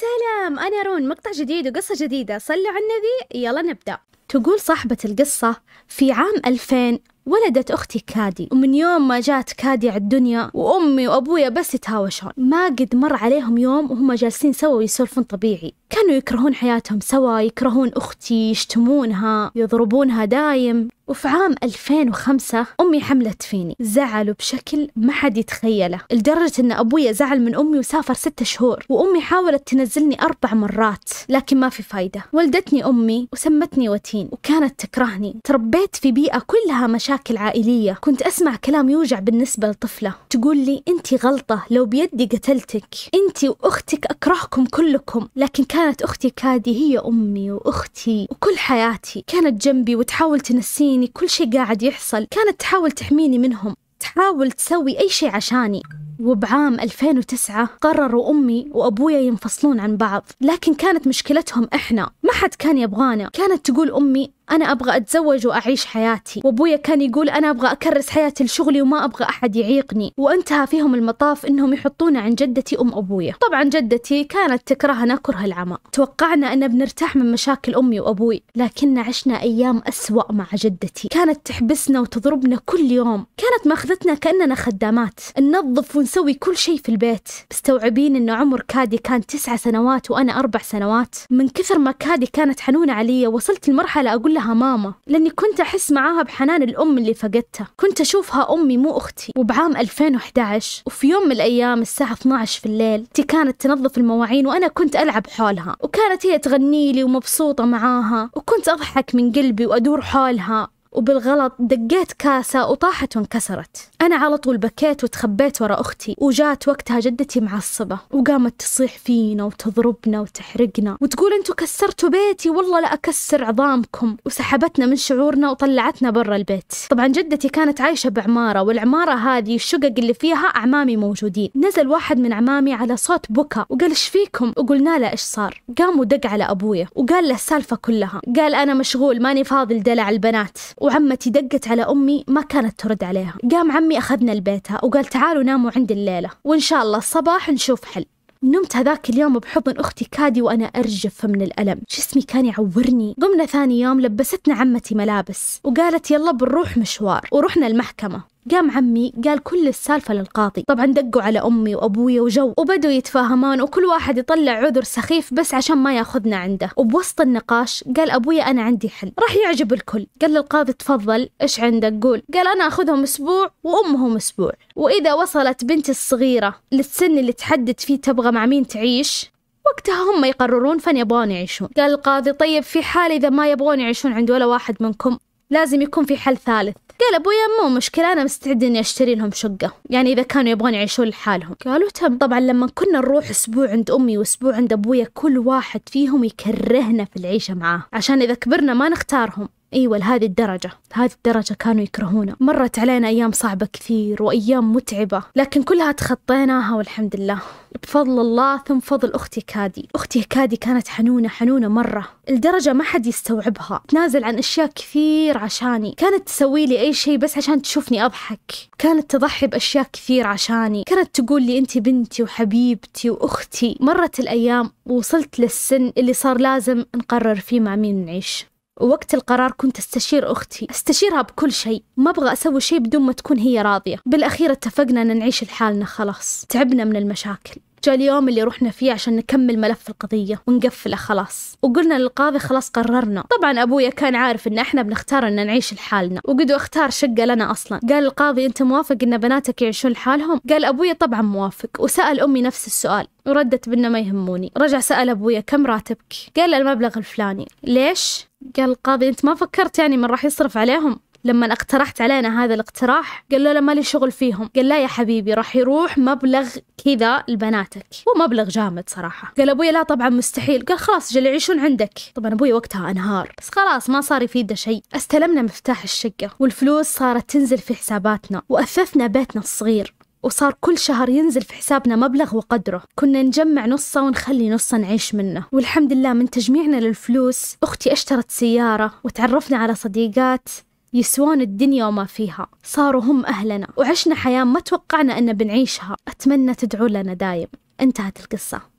سلام أنا رون مقطع جديد وقصة جديدة صلوا على النبي يلا نبدأ تقول صاحبة القصة في عام 2000 ولدت أختي كادي ومن يوم ما جات كادي على الدنيا وأمي وأبويا بس يتهاوشون ما قد مر عليهم يوم وهم جالسين سوا ويسولفون طبيعي كانوا يكرهون حياتهم سوا يكرهون أختي يشتمونها يضربونها دايم وفي عام 2005 أمي حملت فيني زعلوا بشكل ما حد يتخيله لدرجة أن أبويا زعل من أمي وسافر ستة شهور وأمي حاولت تنزلني أربع مرات لكن ما في فايدة ولدتني أمي وسمتني وتين وكانت تكرهني تربيت في بيئة كلها مشاكل مشاكل عائلية كنت أسمع كلام يوجع بالنسبة لطفلة تقول لي أنت غلطة لو بيدي قتلتك أنت وأختك أكرهكم كلكم لكن كانت أختي كادي هي أمي وأختي وكل حياتي كانت جنبي وتحاول تنسيني كل شيء قاعد يحصل كانت تحاول تحميني منهم تحاول تسوي أي شيء عشاني وبعام 2009 قرروا أمي وأبويا ينفصلون عن بعض لكن كانت مشكلتهم إحنا ما حد كان يبغانا كانت تقول أمي أنا أبغى أتزوج وأعيش حياتي وأبويا كان يقول أنا أبغى أكرس حياتي لشغلي وما أبغى أحد يعيقني وانتهى فيهم المطاف إنهم يحطون عن جدتي أم أبويا طبعا جدتي كانت تكرهنا كره العمى توقعنا أن بنرتاح من مشاكل أمي وأبوي لكن عشنا أيام أسوأ مع جدتي كانت تحبسنا وتضربنا كل يوم كانت ماخذتنا كأننا خدامات ننظف ونسوي كل شيء في البيت مستوعبين أن عمر كادي كان تسع سنوات وأنا أربع سنوات من كثر ما كادي كانت حنونة علي وصلت لمرحلة أقول أقول لها ماما لأني كنت أحس معاها بحنان الأم اللي فقدتها كنت أشوفها أمي مو أختي وبعام 2011 وفي يوم من الأيام الساعة 12 في الليل تي كانت تنظف المواعين وأنا كنت ألعب حولها وكانت هي تغني لي ومبسوطة معاها وكنت أضحك من قلبي وأدور حولها وبالغلط دقيت كاسة وطاحت وانكسرت أنا على طول بكيت وتخبيت ورا أختي وجات وقتها جدتي معصبة وقامت تصيح فينا وتضربنا وتحرقنا وتقول أنتوا كسرتوا بيتي والله لا أكسر عظامكم وسحبتنا من شعورنا وطلعتنا برا البيت طبعا جدتي كانت عايشة بعمارة والعمارة هذه الشقق اللي فيها أعمامي موجودين نزل واحد من عمامي على صوت بكى وقال إيش فيكم وقلنا له إيش صار قام ودق على أبويا وقال له السالفة كلها قال أنا مشغول ماني فاضي دلع البنات وعمتي دقت على أمي ما كانت ترد عليها قام عمي أخذنا لبيتها وقال تعالوا ناموا عندي الليلة وإن شاء الله الصباح نشوف حل نمت هذاك اليوم بحضن أختي كادي وأنا أرجف من الألم جسمي كان يعورني قمنا ثاني يوم لبستنا عمتي ملابس وقالت يلا بنروح مشوار ورحنا المحكمة قام عمي قال كل السالفة للقاضي طبعا دقوا على أمي وأبوي وجو وبدوا يتفاهمون وكل واحد يطلع عذر سخيف بس عشان ما ياخذنا عنده وبوسط النقاش قال أبويا أنا عندي حل راح يعجب الكل قال للقاضي تفضل إيش عندك قول قال أنا أخذهم أسبوع وأمهم أسبوع وإذا وصلت بنتي الصغيرة للسن اللي تحدد فيه تبغى مع مين تعيش وقتها هم يقررون فين يبغون يعيشون قال القاضي طيب في حال إذا ما يبغون يعيشون عند ولا واحد منكم لازم يكون في حل ثالث قال أبويا مو مشكلة أنا مستعد إني أشتري لهم شقة يعني إذا كانوا يبغون يعيشون لحالهم قالوا تم طبعا لما كنا نروح أسبوع عند أمي وأسبوع عند أبويا كل واحد فيهم يكرهنا في العيشة معاه عشان إذا كبرنا ما نختارهم أيوة لهذه الدرجة هذه الدرجة كانوا يكرهونا مرت علينا أيام صعبة كثير وأيام متعبة لكن كلها تخطيناها والحمد لله بفضل الله ثم فضل أختي كادي أختي كادي كانت حنونة حنونة مرة الدرجة ما حد يستوعبها تنازل عن أشياء كثير عشاني كانت تسوي لي أي شيء بس عشان تشوفني أضحك كانت تضحي بأشياء كثير عشاني كانت تقول لي أنت بنتي وحبيبتي وأختي مرت الأيام ووصلت للسن اللي صار لازم نقرر فيه مع مين نعيش وقت القرار كنت استشير اختي استشيرها بكل شيء ما ابغى اسوي شيء بدون ما تكون هي راضيه بالاخير اتفقنا ان نعيش لحالنا خلاص تعبنا من المشاكل جاء اليوم اللي رحنا فيه عشان نكمل ملف القضية ونقفله خلاص وقلنا للقاضي خلاص قررنا طبعا أبويا كان عارف إن إحنا بنختار إن نعيش لحالنا وقدو اختار شقة لنا أصلا قال القاضي أنت موافق إن بناتك يعيشون لحالهم قال أبويا طبعا موافق وسأل أمي نفس السؤال وردت بأنه ما يهموني رجع سأل أبويا كم راتبك قال المبلغ الفلاني ليش قال القاضي أنت ما فكرت يعني من راح يصرف عليهم لما اقترحت علينا هذا الاقتراح قال له لا مالي شغل فيهم قال لا يا حبيبي راح يروح مبلغ كذا لبناتك هو مبلغ جامد صراحة قال أبوي لا طبعا مستحيل قال خلاص جل يعيشون عندك طبعا أبوي وقتها أنهار بس خلاص ما صار يفيده شيء استلمنا مفتاح الشقة والفلوس صارت تنزل في حساباتنا وأثثنا بيتنا الصغير وصار كل شهر ينزل في حسابنا مبلغ وقدره كنا نجمع نصه ونخلي نصه نعيش منه والحمد لله من تجميعنا للفلوس أختي اشترت سيارة وتعرفنا على صديقات يسوون الدنيا وما فيها صاروا هم أهلنا وعشنا حياة ما توقعنا أن بنعيشها أتمنى تدعو لنا دايم انتهت القصة